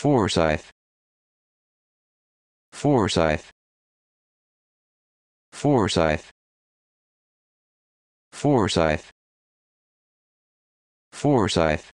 Forsyth Forsyth Forsyth Forsyth Forsyth